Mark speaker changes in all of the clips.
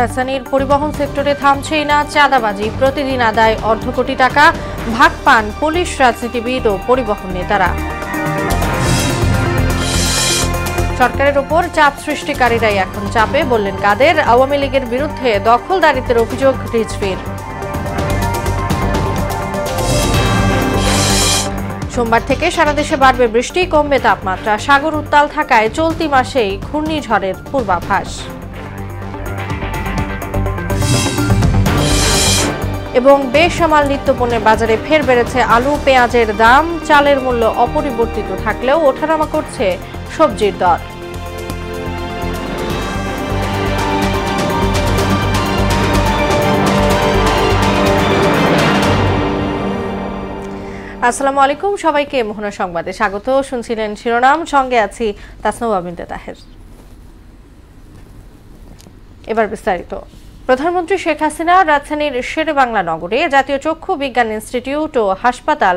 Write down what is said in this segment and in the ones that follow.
Speaker 1: রাজধানীর পরিবহন সেক্টরে থামছেই না চাঁদাবাজি প্রতিদিন আদায় অর্ধ কোটি টাকা ভাগ পান পুলিশ রাজনীতিবিদ ও পরিবহন নেতারা সরকারের ওপর চাপ সৃষ্টিকারীরাই এখন চাপে বললেন কাদের আওয়ামী লীগের বিরুদ্ধে দখলদারিত্বের অভিযোগ রিজভির সোমবার থেকে সারা দেশে বাড়বে বৃষ্টি কমবে তাপমাত্রা সাগর উত্তাল থাকায় চলতি মাসেই ঘূর্ণিঝড়ের পূর্বাভাস এবং বেসামাল নিত্যপণ্যের বাজারে ফের বেড়েছে আলু পেঁয়াজের দাম চালের মূল্য অপরিবর্তিত থাকলেও ওঠানামা করছে সবজির দর আসসালামু আলাইকুম সবাইকে মোহনা সংবাদে স্বাগত শুনছিলেন শিরোনাম সঙ্গে আছি তাসনব আবিন্দে তাহের এবার বিস্তারিত প্রধানমন্ত্রী শেখ হাসিনা রাজধানীর শেরেবাংলা নগরে জাতীয় চক্ষু বিজ্ঞান ইনস্টিটিউট ও হাসপাতাল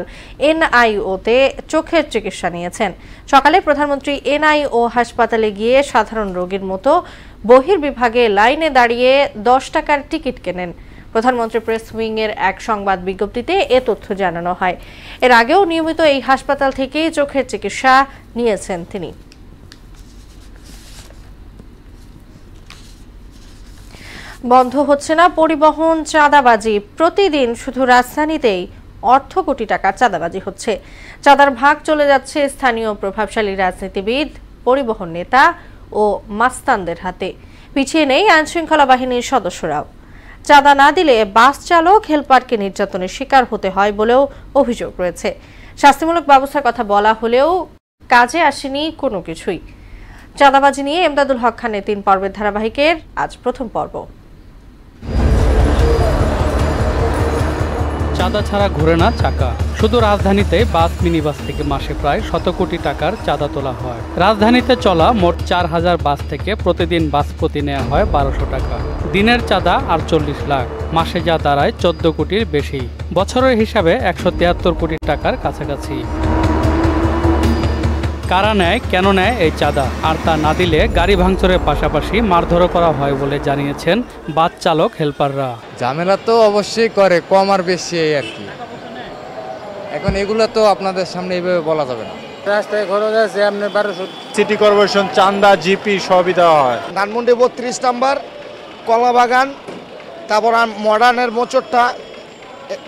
Speaker 1: এনআইওতে চোখের চিকিৎসা নিয়েছেন সকালে প্রধানমন্ত্রী এনআইও হাসপাতালে গিয়ে সাধারণ রোগীর মতো বহির্বিভাগে লাইনে দাঁড়িয়ে দশ টাকার টিকিট কেনেন প্রধানমন্ত্রী প্রেস উইং এর এক সংবাদ বিজ্ঞপ্তিতে এ তথ্য জানানো হয় এর আগেও নিয়মিত এই হাসপাতাল থেকেই চোখের চিকিৎসা নিয়েছেন তিনি বন্ধ হচ্ছে না পরিবহন চাঁদাবাজি প্রতিদিন শুধু রাজধানীতেই অর্থ কোটি টাকার চাঁদাবাজি হচ্ছে চাঁদার ভাগ চলে যাচ্ছে স্থানীয় প্রভাবশালী রাজনীতিবিদ পরিবহন নেতা ও মাস্তানদের হাতে পিছিয়ে নেই আইনশৃঙ্খলা বাহিনীর সদস্যরাও চাঁদা না দিলে বাস চালক হেলপারকে নির্যাতনের শিকার হতে হয় বলেও অভিযোগ রয়েছে শাস্তিমূলক ব্যবস্থার কথা বলা হলেও কাজে আসেনি কোনো কিছুই চাঁদাবাজি নিয়ে এমদাদুল হক খানের তিন পর্বের ধারাবাহিকের আজ প্রথম পর্ব
Speaker 2: চাঁদা ছাড়া ঘুরে না চাকা শুধু রাজধানীতে বাস মিনিবাস থেকে মাসে প্রায় শত কোটি টাকার চাঁদা তোলা হয় রাজধানীতে চলা মোট চার হাজার বাস থেকে প্রতিদিন বাস প্রতি নেওয়া হয় বারোশো টাকা দিনের চাঁদা আটচল্লিশ লাখ মাসে যা দাঁড়ায় চোদ্দ কোটির বেশি বছরের হিসাবে একশো কোটি টাকার কাছাকাছি কারা নেয় কেন নেয় এই চাঁদা আর তা না দিলে গাড়ি ভাঙচুরের পাশাপাশি মারধরও করা হয় বলে জানিয়েছেন বাস চালক হেল্পাররা ঝামেলা তো অবশ্যই করে কম আর বেশি এই আর কি এখন এগুলো তো
Speaker 3: আপনাদের সামনে এইভাবে বলা যাবে না সিটি কর্পোরেশন চান্দা জিপি সবই দেওয়া হয়
Speaker 4: ধানমন্ডি বত্রিশ নাম্বার কলাবাগান তারপর মডার্নের মোচরটা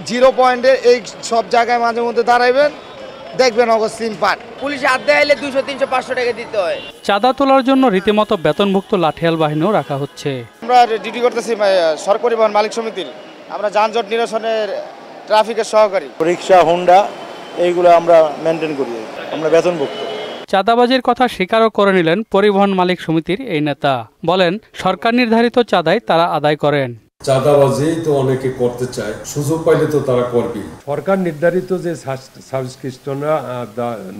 Speaker 4: জিরো পয়েন্টের এই সব জায়গায় মাঝে মধ্যে দাঁড়াইবেন দেখবেন অগস্তিন সিম পাট পুলিশ আড্ডা এলে দুশো তিনশো পাঁচশো টাকা দিতে হয়
Speaker 2: চাঁদা তোলার জন্য রীতিমতো বেতনভুক্ত লাঠিয়াল বাহিনীও রাখা হচ্ছে
Speaker 4: আমরা ডিউটি করতেছি সরকারি পরিবহন মালিক সমিতির আমরা যানজট নিরসনের ট্রাফিকের সহকারী রিক্সা হোন্ডা এইগুলো আমরা মেনটেন করি আমরা বেতনভুক্ত
Speaker 2: চাঁদাবাজির কথা স্বীকারও করে নিলেন পরিবহন মালিক সমিতির এই নেতা বলেন সরকার নির্ধারিত চাঁদাই তারা আদায় করেন
Speaker 3: চাঁদাবাজি তো অনেকে করতে চায় সুযোগ পাইলে তো তারা করবে সরকার নির্ধারিত যে সাবস্ক্রিপশনরা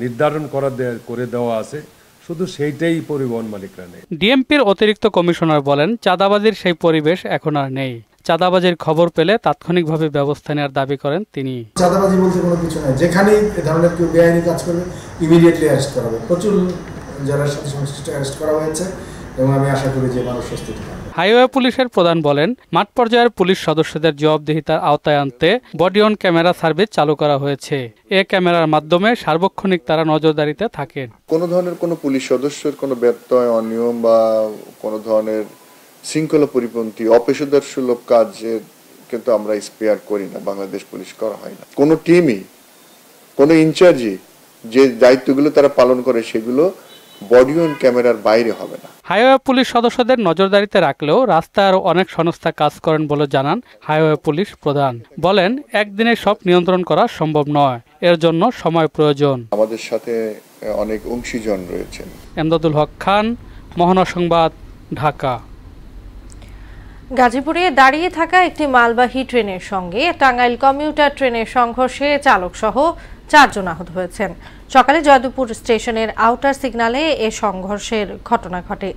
Speaker 3: নির্ধারণ করা করে দেওয়া আছে শুধু সেইটাই পরিবহন মালিকরা
Speaker 2: নেই ডিএমপির অতিরিক্ত কমিশনার বলেন চাঁদাবাজির সেই পরিবেশ এখন আর নেই চাঁদাবাজির খবর পেলে তাৎক্ষণিকভাবে ব্যবস্থা নেওয়ার দাবি করেন তিনি
Speaker 5: চাঁদাবাজি বলতে কোনো কিছু নাই যেখানেই এ ধরনের কেউ বেআইনি কাজ করবে ইমিডিয়েটলি অ্যারেস্ট করা হবে প্রচুর যারা সাথে সংশ্লিষ্ট অ্যারেস্ট করা হয়েছে এবং আমি আশা করি যে মানুষ সুস্থ থাকবে
Speaker 2: হাইওয়ে পুলিশের প্রধান বলেন মাঠ পর্যায়ের পুলিশ সদস্যদের জবাবদিহিতার আওতায় আনতে বডি অন ক্যামেরা সার্ভিস চালু করা হয়েছে এ ক্যামেরার মাধ্যমে সার্বক্ষণিক তারা নজরদারিতে থাকেন কোনো ধরনের কোনো পুলিশ সদস্যের কোনো ব্যত্যয় অনিয়ম বা কোন ধরনের শৃঙ্খলা পরিপন্থী অপেশাদার সুলভ কাজের কিন্তু আমরা স্পেয়ার করি না বাংলাদেশ পুলিশ করা হয় না কোনো টিমই কোনো ইনচার্জই যে দায়িত্বগুলো তারা পালন করে সেগুলো বডিওন ক্যামেরার বাইরে হবে না হাইওয়ে পুলিশ সদস্যদের নজরদারিতে রাখলেও রাস্তায় আরও অনেক সংস্থা কাজ করেন বলে জানান হাইওয়ে পুলিশ প্রধান বলেন একদিনে সব নিয়ন্ত্রণ করা সম্ভব নয় এর জন্য সময় প্রয়োজন আমাদের সাথে অনেক অংশীজন রয়েছেন এমদাদুল হক খান মহানা সংবাদ ঢাকা
Speaker 1: গাজীপুরে দাঁড়িয়ে থাকা একটি মালবাহী ট্রেনের সঙ্গে টাঙ্গাইল কমিউটার ট্রেনের সংঘর্ষে চালক সহ চারজন আহত হয়েছেন সকালে জয়দেবপুর স্টেশনের আউটার সিগনালে এ সংঘর্ষের ঘটনা ঘটে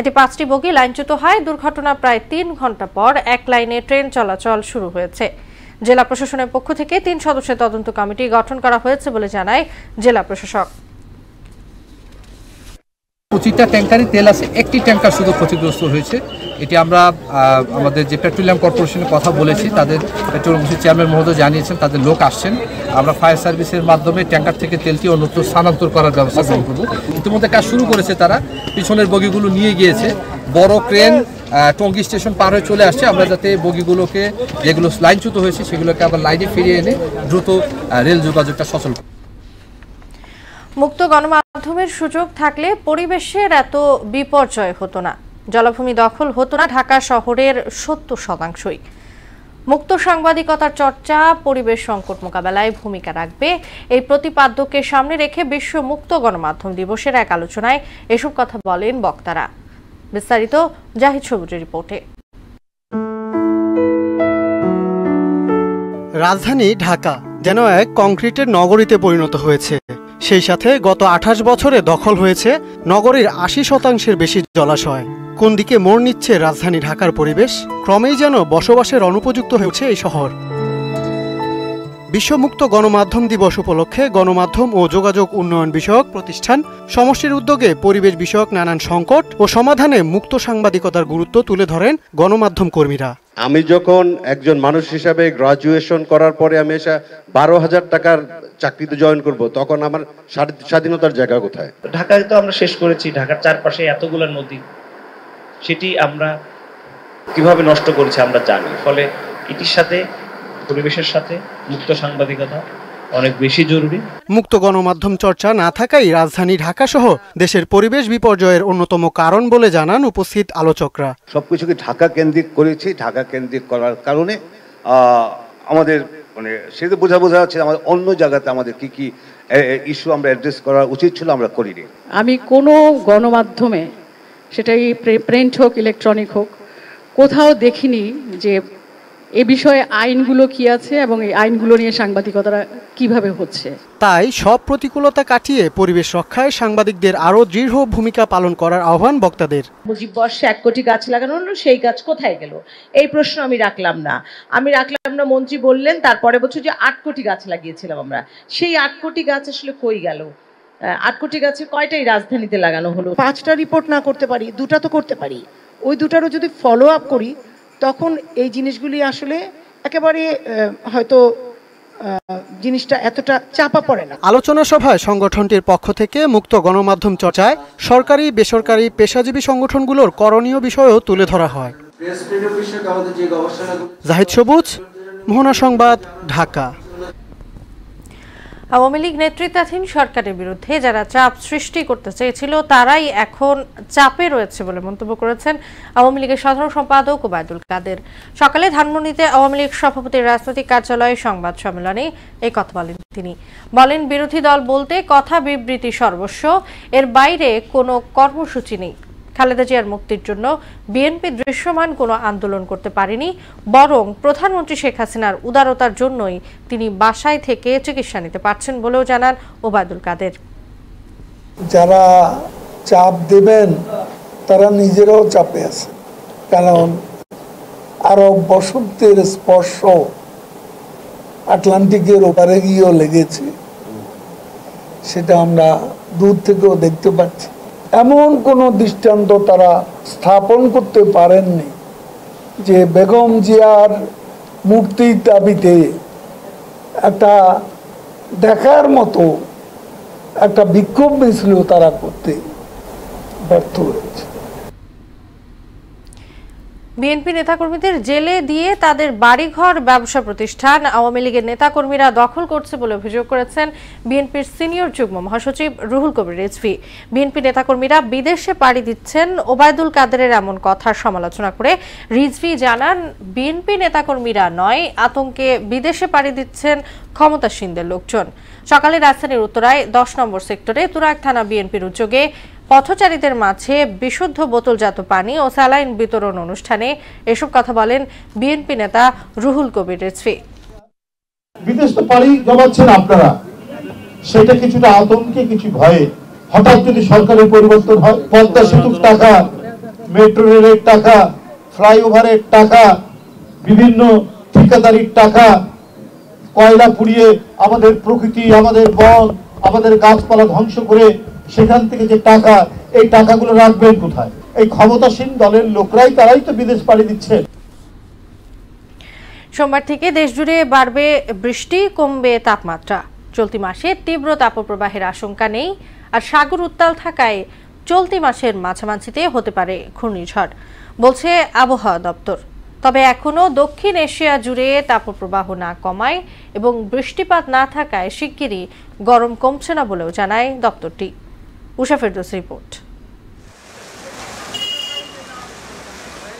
Speaker 1: এতে পাঁচটি বগি লাইনচ্যুত হয় দুর্ঘটনা প্রায় তিন ঘন্টা পর এক লাইনে ট্রেন চলাচল শুরু হয়েছে জেলা প্রশাসনের পক্ষ থেকে তিন সদস্যের তদন্ত কমিটি গঠন করা হয়েছে বলে জানায় জেলা প্রশাসক
Speaker 2: পঁচিশটা ট্যাঙ্কারই তেল আছে একটি ট্যাঙ্কার শুধু ক্ষতিগ্রস্ত হয়েছে এটি আমরা আমাদের যে পেট্রোলিয়াম কর্পোরেশনের কথা বলেছি তাদের পেট্রোলিয়াম চেয়ারম্যান মহোদয় জানিয়েছেন তাদের লোক আসছেন আমরা ফায়ার সার্ভিসের মাধ্যমে ট্যাঙ্কার থেকে তেলটি অন্যত্র স্থানান্তর করার ব্যবস্থা গ্রহণ করব ইতিমধ্যে কাজ শুরু করেছে তারা পিছনের বগিগুলো নিয়ে গিয়েছে বড় ক্রেন টঙ্গি স্টেশন পার হয়ে চলে আসছে আমরা যাতে বগিগুলোকে যেগুলো লাইনচ্যুত হয়েছে সেগুলোকে আবার লাইনে ফিরিয়ে এনে দ্রুত রেল যোগাযোগটা সচল
Speaker 1: মুক্ত গণমাধ্যমের সুযোগ থাকলে পরিবেশের এত বিপর্যয় হতো না জলাভূমি দখল হতো না ঢাকা শহরের সত্তর শতাংশই মুক্ত সাংবাদিকতার চর্চা পরিবেশ সংকট মোকাবেলায় ভূমিকা রাখবে এই প্রতিপাদ্যকে সামনে রেখে বিশ্ব মুক্ত গণমাধ্যম দিবসের এক আলোচনায় এসব কথা বলেন বক্তারা বিস্তারিত জাহিদ সবুজের রিপোর্টে
Speaker 4: রাজধানী ঢাকা যেন এক কংক্রিটের নগরীতে পরিণত হয়েছে সেই সাথে গত আঠাশ বছরে দখল হয়েছে নগরের আশি শতাংশের বেশি জলাশয় কোন দিকে মোড় নিচ্ছে রাজধানী ঢাকার পরিবেশ ক্রমেই যেন বসবাসের অনুপযুক্ত হয়েছে এই শহর বিশ্বমুক্ত গণমাধ্যম দিবস উপলক্ষে গণমাধ্যম ও যোগাযোগ উন্নয়ন বিষয়ক প্রতিষ্ঠান সমষ্টির উদ্যোগে পরিবেশ বিষয়ক নানান সংকট ও সমাধানে মুক্ত সাংবাদিকতার গুরুত্ব তুলে ধরেন গণমাধ্যম কর্মীরা
Speaker 3: আমি যখন একজন মানুষ হিসাবে গ্রাজুয়েশন করার পরে আমি এসে বারো হাজার টাকার চাকরিতে জয়েন করব তখন আমার স্বাধীনতার জায়গা কোথায়
Speaker 2: ঢাকায় তো আমরা শেষ করেছি ঢাকার চারপাশে এতগুলো নদী সেটি আমরা কিভাবে নষ্ট করেছি আমরা জানি ফলে এটির সাথে পরিবেশের সাথে মুক্ত সাংবাদিকতা অনেক বেশি জরুরি
Speaker 4: মুক্ত গণমাধ্যম চর্চা না থাকাই রাজধানী ঢাকা সহ দেশের পরিবেশ বিপর্যয়ের অন্যতম কারণ বলে জানান উপস্থিত আলোচকরা
Speaker 3: সবকিছুকে ঢাকা কেন্দ্রিক করেছি ঢাকা কেন্দ্রিক করার কারণে আমাদের মানে সেটা বোঝা বোঝা যাচ্ছে আমাদের অন্য জায়গাতে আমাদের কি কি ইস্যু আমরা অ্যাড্রেস করা উচিত ছিল আমরা করিনি
Speaker 6: আমি কোনো গণমাধ্যমে
Speaker 1: সেটাই প্রিন্ট হোক ইলেকট্রনিক হোক কোথাও দেখিনি যে এ বিষয়ে আইনগুলো কি আছে এবং এই আইনগুলো নিয়ে সাংবাদিকতা কিভাবে হচ্ছে
Speaker 4: তাই সব প্রতিকূলতা কাটিয়ে পরিবেশ রক্ষায় সাংবাদিকদের আরও দৃঢ় ভূমিকা পালন করার আহ্বান বক্তাদের
Speaker 6: মুজিব বর্ষে এক কোটি গাছ লাগানো সেই গাছ কোথায় গেল এই প্রশ্ন আমি রাখলাম না আমি রাখলাম না মন্ত্রী বললেন তারপরে বছর যে আট কোটি গাছ লাগিয়েছিলাম আমরা সেই আট কোটি গাছ আসলে কই গেল আট কোটি গাছের কয়টাই রাজধানীতে লাগানো হলো পাঁচটা রিপোর্ট না করতে পারি দুটা তো করতে পারি ওই দুটারও যদি ফলো আপ করি তখন এই জিনিসগুলি আসলে একেবারে হয়তো জিনিসটা এতটা চাপা পড়ে না
Speaker 4: আলোচনা সভায় সংগঠনটির পক্ষ থেকে মুক্ত গণমাধ্যম চর্চায় সরকারি বেসরকারি পেশাজীবী সংগঠনগুলোর করণীয় বিষয়ও তুলে ধরা হয় জাহিদ সবুজ মোহনা সংবাদ ঢাকা
Speaker 1: আওয়ামী লীগ নেতৃত্বাধীন সরকারের বিরুদ্ধে যারা চাপ সৃষ্টি করতে চেয়েছিল তারাই এখন চাপে রয়েছে বলে মন্তব্য করেছেন আওয়ামী লীগের সাধারণ সম্পাদক ওবায়দুল কাদের সকালে ধানমন্ডিতে আওয়ামী লীগ সভাপতির রাজনৈতিক কার্যালয়ে সংবাদ সম্মেলনে এই কথা বলেন তিনি বলেন বিরোধী দল বলতে কথা বিবৃতি সর্বস্ব এর বাইরে কোনো কর্মসূচি নেই খালেদা জিয়ার মুক্তির জন্য বিএনপি দৃশ্যমান কোনো আন্দোলন করতে পারেনি বরং প্রধানমন্ত্রী শেখ হাসিনার উদারতার জন্যই তিনি বাসায় থেকে চিকিৎসা নিতে পারছেন বলেও জানান ওবায়দুল কাদের
Speaker 5: যারা চাপ দেবেন তারা নিজেরাও চাপে আছে কারণ আরও বসন্তের স্পর্শ আটলান্টিকের ওপারে গিয়েও লেগেছে সেটা আমরা দূর থেকেও দেখতে পাচ্ছি এমন কোনো দৃষ্টান্ত তারা স্থাপন করতে পারেননি যে বেগম জিয়ার মূর্তির দাবিতে একটা দেখার মতো একটা বিক্ষোভ মিছিল তারা করতে ব্যর্থ হয়েছে
Speaker 1: বিএনপি নেতাকর্মীদের জেলে দিয়ে তাদের বাড়িঘর ব্যবসা প্রতিষ্ঠান আওয়ামী লীগের নেতাকর্মীরা দখল করছে বলে অভিযোগ করেছেন বিএনপির সিনিয়র যুগ্ম মহাসচিব রুহুল কবির রেজভি বিএনপি নেতাকর্মীরা বিদেশে পাড়ি দিচ্ছেন ওবায়দুল কাদেরের এমন কথার সমালোচনা করে রিজভি জানান বিএনপি নেতাকর্মীরা নয় আতঙ্কে বিদেশে পাড়ি দিচ্ছেন ক্ষমতাসীনদের লোকজন সকালে রাজধানীর উত্তরায় দশ নম্বর সেক্টরে তুরাক থানা বিএনপির উদ্যোগে পথচারীদের মাঝে বিশুদ্ধ বোতলজাত পানি ও স্যালাইন বিতরণ অনুষ্ঠানে এসব কথা বলেন বিএনপি নেতা রুহুল কবির রেজভি
Speaker 5: বিদেশ তো পানি জমাচ্ছেন আপনারা সেটা কিছুটা আতঙ্কে কিছু ভয়ে হঠাৎ যদি সরকারের পরিবর্তন হয় পদ্মা সেতুর টাকা মেট্রো রেলের টাকা ফ্লাইওভারের টাকা বিভিন্ন ঠিকাদারির টাকা কয়লা পুড়িয়ে আমাদের প্রকৃতি আমাদের বন আমাদের গাছপালা ধ্বংস করে সেখান থেকে যে টাকা এই টাকাগুলো রাখবেন কোথায় এই ক্ষমতাসীন দলের লোকরাই তারাই তো বিদেশ পাড়ি দিচ্ছে
Speaker 1: সোমবার থেকে দেশজুড়ে বাড়বে বৃষ্টি কমবে তাপমাত্রা চলতি মাসে তীব্র তাপপ্রবাহের আশঙ্কা নেই আর সাগর উত্তাল থাকায় চলতি মাসের মাঝামাঝিতে হতে পারে ঘূর্ণিঝড় বলছে আবহাওয়া দপ্তর তবে এখনও দক্ষিণ এশিয়া জুড়ে তাপপ্রবাহ না কমায় এবং বৃষ্টিপাত না থাকায় শিগগিরই গরম কমছে না বলেও জানায় দপ্তরটি উষা ফেরদোস রিপোর্ট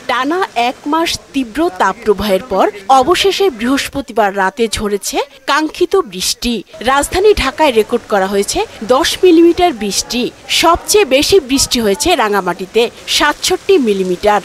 Speaker 6: টানা এক মাস তীব্র তাপপ্রবাহের পর অবশেষে বৃহস্পতিবার রাতে ঝরেছে কাঙ্ক্ষিত বৃষ্টি রাজধানী ঢাকায় রেকর্ড করা হয়েছে দশ মিলিমিটার বৃষ্টি সবচেয়ে বেশি বৃষ্টি হয়েছে রাঙামাটিতে সাতষট্টি মিলিমিটার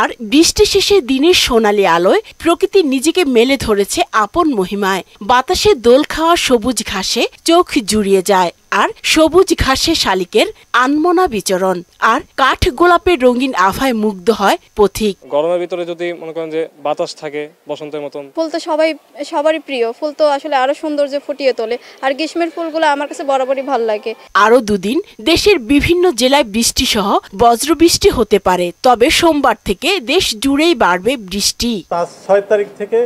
Speaker 6: আর বৃষ্টি শেষে দিনের সোনালি আলোয় প্রকৃতি নিজেকে মেলে ধরেছে আপন মহিমায় বাতাসে দোল খাওয়া সবুজ ঘাসে চোখ জুড়িয়ে যায় আর সবুজ ঘাসে শালিকের আনমনা বিচরণ আর কাঠ গোলাপের রঙিন আভায় মুগ্ধ হয় পথিক গরমের ভিতরে যদি
Speaker 2: মনে করেন যে বাতাস থাকে বসন্তের মতন
Speaker 1: ফুল তো সবাই সবারই প্রিয় ফুল তো আসলে আরো সৌন্দর্য ফুটিয়ে তোলে আর গ্রীষ্মের ফুলগুলো আমার কাছে বরাবরই ভাল লাগে
Speaker 6: আরো দুদিন দেশের বিভিন্ন জেলায় বৃষ্টি সহ বজ্রবৃষ্টি হতে পারে তবে সোমবার থেকে দেশ জুড়েই বাড়বে বৃষ্টি পাঁচ
Speaker 3: ছয় তারিখ থেকে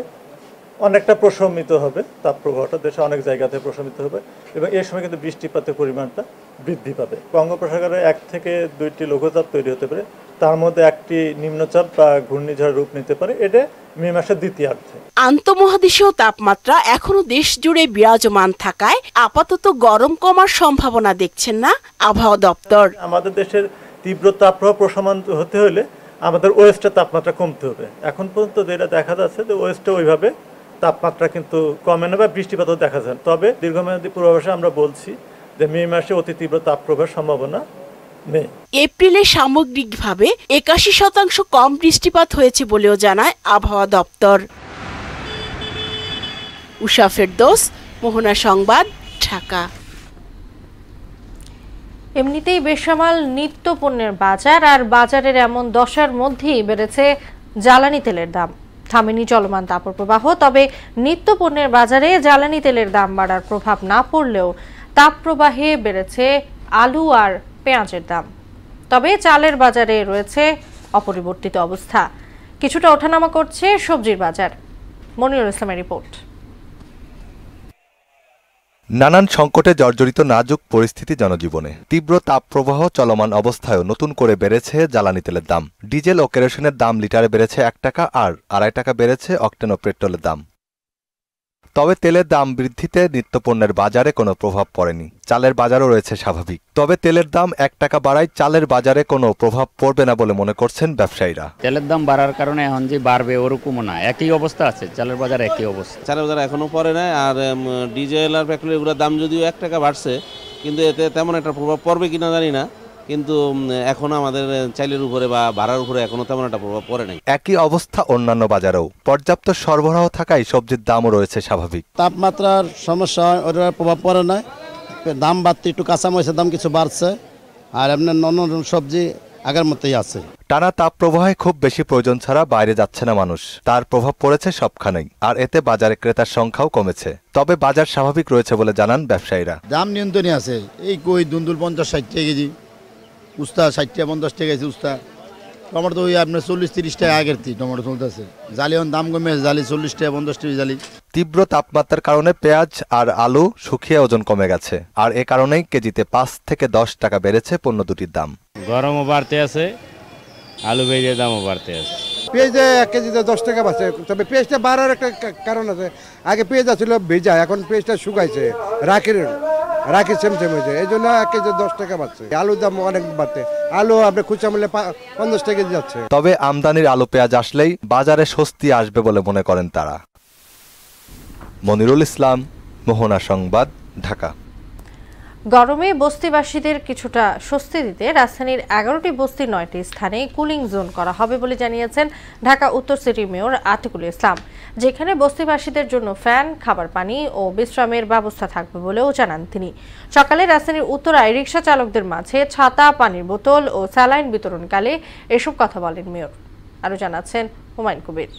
Speaker 3: অনেকটা প্রশমিত হবে তাপপ্রবাহটা দেশে অনেক জায়গাতে প্রশমিত হবে এবং এই সময় কিন্তু বৃষ্টিপাতের পরিমাণটা বৃদ্ধি পাবে বঙ্গোপসাগরে এক থেকে দুইটি লঘুচাপ তৈরি হতে পারে তার মধ্যে একটি নিম্নচাপ বা ঘূর্ণিঝড় রূপ নিতে
Speaker 6: পারে এটা মে মাসের দ্বিতীয়ার্ধে আন্তমহাদেশীয় তাপমাত্রা এখনো দেশ জুড়ে বিরাজমান থাকায় আপাতত গরম কমার সম্ভাবনা দেখছেন না আবহাওয়া দপ্তর আমাদের দেশের তীব্র তাপপ্রবাহ প্রশমান হতে হলে আমাদের ওয়েস্টের তাপমাত্রা কমতে হবে
Speaker 3: এখন পর্যন্ত যেটা দেখা যাচ্ছে যে ওয়েস্টে ওইভাবে তাপমাত্রা কিন্তু কমে না বা বৃষ্টিপাতও দেখা যায় তবে দীর্ঘমেয়াদী পূর্বাভাসে আমরা বলছি যে মে মাসে অতি তীব্র তাপপ্রবাহের সম্ভাবনা
Speaker 6: এপ্রিলে সামগ্রিকভাবে একাশি শতাংশ কম বৃষ্টিপাত হয়েছে বলেও জানায় আবহাওয়া দপ্তর উষা ফেরদোস মোহনা সংবাদ ঢাকা এমনিতেই বেসামাল
Speaker 1: নিত্য পণ্যের বাজার আর বাজারের এমন দশার মধ্যেই বেড়েছে জ্বালানি তেলের দাম থামেনি চলমান তাপপ্রবাহ তবে নিত্য পণ্যের বাজারে জ্বালানি তেলের দাম বাড়ার প্রভাব না পড়লেও তাপপ্রবাহে বেড়েছে আলু আর পেঁয়াজের দাম তবে চালের বাজারে রয়েছে অপরিবর্তিত অবস্থা কিছুটা ওঠানামা করছে সবজির বাজার মনিরুল ইসলামের রিপোর্ট
Speaker 3: নানান সংকটে জর্জরিত নাজুক পরিস্থিতি জনজীবনে তীব্র তাপপ্রবাহ চলমান অবস্থায় নতুন করে বেড়েছে জ্বালানি তেলের দাম ডিজেল ও কেরোসিনের দাম লিটারে বেড়েছে এক টাকা আর আড়াই টাকা বেড়েছে অক্টেন ও পেট্রোলের দাম তবে তেলের দাম বৃদ্ধিতে নিত্যপণ্যের বাজারে কোনো প্রভাব পড়েনি চালের বাজারও রয়েছে স্বাভাবিক তবে তেলের দাম এক টাকা বাড়ায় চালের বাজারে কোনো প্রভাব পড়বে না বলে মনে করছেন ব্যবসায়ীরা
Speaker 2: তেলের দাম বাড়ার কারণে এখন যে বাড়বে ওরকমও না একই অবস্থা আছে চালের বাজার একই অবস্থা চালের বাজার এখনো পড়ে না আর ডিজেল আর পেট্রোল এগুলোর দাম যদিও এক টাকা বাড়ছে কিন্তু এতে তেমন একটা প্রভাব পড়বে কিনা জানি না কিন্তু এখন আমাদের চাইলের উপরে বা ভাড়ার উপরে এখনও তেমন একটা প্রভাব পড়ে নাই
Speaker 3: একই অবস্থা অন্যান্য বাজারেও পর্যাপ্ত সরবরাহ থাকায় সবজির দামও রয়েছে স্বাভাবিক
Speaker 4: তাপমাত্রার সমস্যা ওটার প্রভাব পড়ে না দাম বাড়তে একটু কাঁচামরিচের দাম কিছু বাড়ছে আর আপনার অন্য সবজি আগের মতোই
Speaker 3: আছে টানা তাপ প্রবাহে খুব বেশি প্রয়োজন ছাড়া বাইরে যাচ্ছে না মানুষ তার প্রভাব পড়েছে সবখানেই আর এতে বাজারে ক্রেতার সংখ্যাও কমেছে তবে বাজার স্বাভাবিক রয়েছে বলে জানান ব্যবসায়ীরা
Speaker 4: দাম নিয়ন্ত্রণে আছে এই কই দুন্দুল পঞ্চাশ ষাট কেজি উস্তা ষাটটা পঞ্চাশটা গেছে উস্তা টমেটো ওই আপনার চল্লিশ তিরিশটা আগের তি টমেটো চলতেছে জালি এখন দাম কমে আছে জালি চল্লিশটা টাকা জালি তীব্র তাপমাত্রার কারণে পেঁয়াজ আর
Speaker 3: আলু শুকিয়ে ওজন কমে গেছে আর এ কারণেই কেজিতে পাঁচ থেকে দশ টাকা বেড়েছে পণ্য দুটির
Speaker 2: দাম গরমও বাড়তে আছে আলু পেঁয়াজের দামও বাড়তে আছে
Speaker 4: পেঁয়াজে এক কেজিতে দশ টাকা বাঁচে তবে পেঁয়াজটা বাড়ার একটা কারণ আছে আগে পেঁয়াজ ছিল ভেজা এখন পেঁয়াজটা শুকাইছে রাখের রাখি সেমসেম হয়েছে এই জন্য এক কেজি দশ টাকা বাড়ছে আলুর দাম অনেক বাড়ছে আলু আপনি খুচরা মূল্যে পঞ্চাশ টাকা যাচ্ছে
Speaker 3: তবে আমদানির আলু পেঁয়াজ আসলেই বাজারে স্বস্তি আসবে বলে মনে করেন তারা মনিরুল ইসলাম মোহনা সংবাদ ঢাকা
Speaker 1: গরমে বস্তিবাসীদের কিছুটা স্বস্তি দিতে রাজধানীর এগারোটি বস্তির নয়টি স্থানে কুলিং জোন করা হবে বলে জানিয়েছেন ঢাকা উত্তর সিটি মেয়র আতিকুল ইসলাম যেখানে বস্তিবাসীদের জন্য ফ্যান খাবার পানি ও বিশ্রামের ব্যবস্থা থাকবে বলেও জানান তিনি সকালে রাজধানীর উত্তরায় রিক্সা চালকদের মাঝে ছাতা পানির বোতল ও স্যালাইন বিতরণকালে এসব কথা বলেন মেয়র আরও জানাচ্ছেন হুমায়ুন
Speaker 5: কবির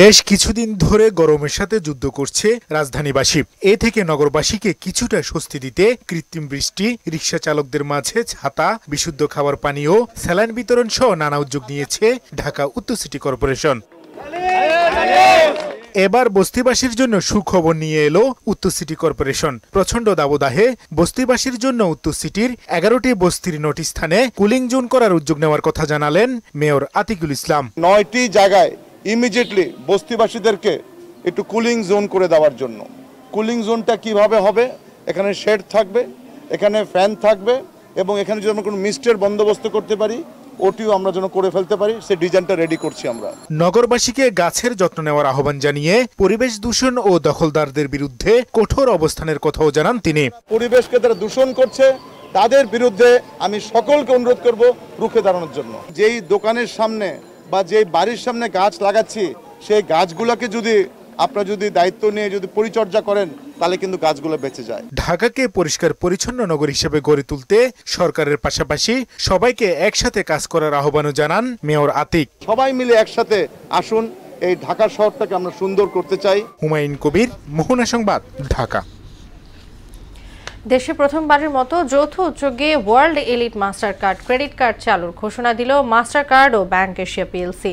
Speaker 5: বেশ কিছুদিন ধরে গরমের সাথে যুদ্ধ করছে রাজধানীবাসী এ থেকে নগরবাসীকে কিছুটা স্বস্তি দিতে কৃত্রিম বৃষ্টি রিক্সা চালকদের মাঝে ছাতা বিশুদ্ধ খাবার পানীয় স্যালাইন বিতরণ সহ নানা উদ্যোগ নিয়েছে ঢাকা উত্তর সিটি কর্পোরেশন এবার বস্তিবাসীর জন্য সুখবর নিয়ে এলো উত্তর সিটি কর্পোরেশন প্রচণ্ড দাবদাহে বস্তিবাসীর জন্য উত্তর সিটির এগারোটি বস্তির নটি স্থানে কুলিং জোন করার উদ্যোগ নেওয়ার কথা জানালেন মেয়র আতিকুল ইসলাম নয়টি জায়গায় ইমিডিয়েটলি বস্তিবাসীদেরকে
Speaker 3: একটু কুলিং জোন করে দেওয়ার জন্য কুলিং জোনটা কিভাবে হবে এখানে শেড থাকবে এখানে ফ্যান থাকবে এবং এখানে যদি আমরা কোনো মিস্টের বন্দোবস্ত করতে পারি ওটিও আমরা যেন করে ফেলতে পারি সে ডিজাইনটা রেডি করছি আমরা
Speaker 5: নগরবাসীকে গাছের যত্ন নেওয়ার আহ্বান জানিয়ে পরিবেশ দূষণ ও দখলদারদের বিরুদ্ধে কঠোর অবস্থানের কথাও জানান তিনি
Speaker 3: পরিবেশকে তারা দূষণ করছে তাদের বিরুদ্ধে আমি সকলকে অনুরোধ করব রুখে দাঁড়ানোর জন্য যেই দোকানের সামনে বা যে বাড়ির সামনে গাছ লাগাচ্ছি সেই গাছগুলোকে যদি আপনারা যদি দায়িত্ব নিয়ে যদি পরিচর্যা করেন তাহলে কিন্তু গাছগুলো বেঁচে যায়
Speaker 5: ঢাকাকে পরিষ্কার পরিচ্ছন্ন নগর হিসেবে গড়ে তুলতে সরকারের পাশাপাশি সবাইকে একসাথে কাজ করার আহ্বানও জানান মেয়র আতিক সবাই মিলে একসাথে আসুন এই ঢাকা শহরটাকে আমরা সুন্দর করতে চাই হুমায়ুন কবির মোহনা সংবাদ ঢাকা
Speaker 1: দেশে প্রথমবারের মতো যৌথ উদ্যোগে world elite Mastercard credit card চালুর ঘোষণা দিল মাস্টার কার্ড ও ব্যাংক এশিয়া পিএলসি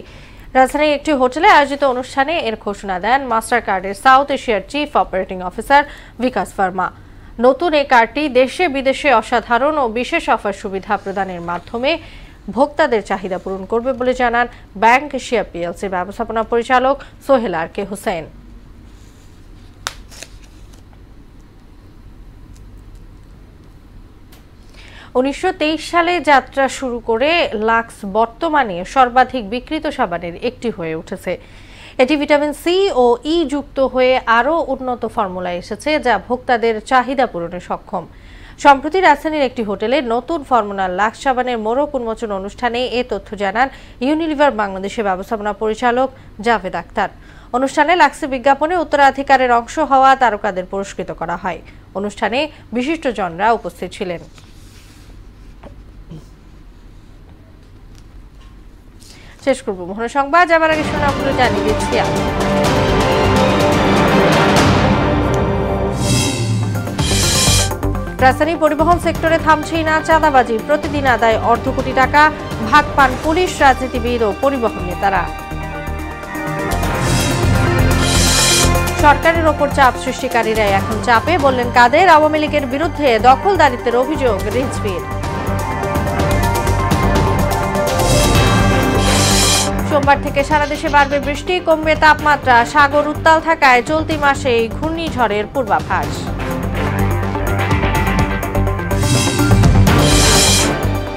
Speaker 1: রাজধানীর একটি হোটেলে আয়োজিত অনুষ্ঠানে এর ঘোষণা দেন মাস্টার কার্ডের সাউথ এশিয়ার chief operating officer Bikash Verma নতুন এই কার্ডটি দেশে বিদেশে অসাধারণ ও বিশেষ অফার সুবিধা প্রদানের মাধ্যমে ভোক্তাদের চাহিদা পূরণ করবে বলে জানান ব্যাংক এশিয়া পিএলসি ব্যবস্থাপনা পরিচালক সোহেল আর কে হোসেন উনিশশো সালে যাত্রা শুরু করে লাক্স বর্তমানে সর্বাধিক বিক্রিত সাবানের একটি হয়ে উঠেছে এটি ভিটামিন সি ও ই যুক্ত হয়ে আরও উন্নত ফর্মুলা এসেছে যা ভোক্তাদের চাহিদা পূরণে সক্ষম সম্প্রতি রাজধানীর একটি হোটেলে নতুন ফর্মুলা লাক্স সাবানের মোড়ক উন্মোচন অনুষ্ঠানে এ তথ্য জানান ইউনিলিভার বাংলাদেশের ব্যবস্থাপনা পরিচালক জাভেদ আক্তার অনুষ্ঠানে লাক্সে বিজ্ঞাপনে উত্তরাধিকারের অংশ হওয়া তারকাদের পুরস্কৃত করা হয় অনুষ্ঠানে বিশিষ্টজনরা উপস্থিত ছিলেন শেষ করব মহান সংবাদ যাবার আগে শোনা আপনারা জানিয়ে দিচ্ছি রাজধানী পরিবহন সেক্টরে থামছেই না চাঁদাবাজি প্রতিদিন আদায় অর্ধ কোটি টাকা ভাগ পান পুলিশ রাজনীতিবিদ ও পরিবহন নেতারা সরকারের ওপর চাপ সৃষ্টিকারীরা এখন চাপে বললেন কাদের আওয়ামী লীগের বিরুদ্ধে দখলদারিত্বের অভিযোগ রিজবির সোমবার থেকে সারা দেশে বাড়বে বৃষ্টি কমবে তাপমাত্রা সাগর উত্তাল থাকায় চলতি মাসেই ঘূর্ণিঝড়ের পূর্বাভাস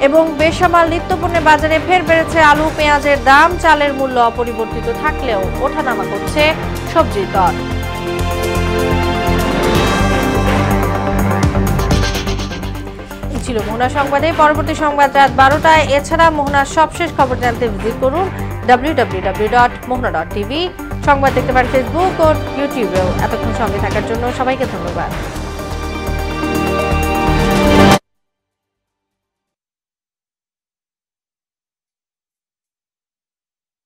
Speaker 1: এবং বেসামাল নিত্যপণ্যের বাজারে ফের বেড়েছে আলু পেঁয়াজের দাম চালের মূল্য অপরিবর্তিত থাকলেও ওঠানামা করছে সবজির দর ছিল মোহনা সংবাদে পরবর্তী সংবাদ রাত বারোটায় এছাড়া মোহনার সবশেষ খবর জানতে ভিজিট করুন www.mohna.tv সংবাদ দেখতে পারেন ফেসবুক ও ইউটিউবেও এতক্ষণ সঙ্গে থাকার জন্য সবাইকে ধন্যবাদ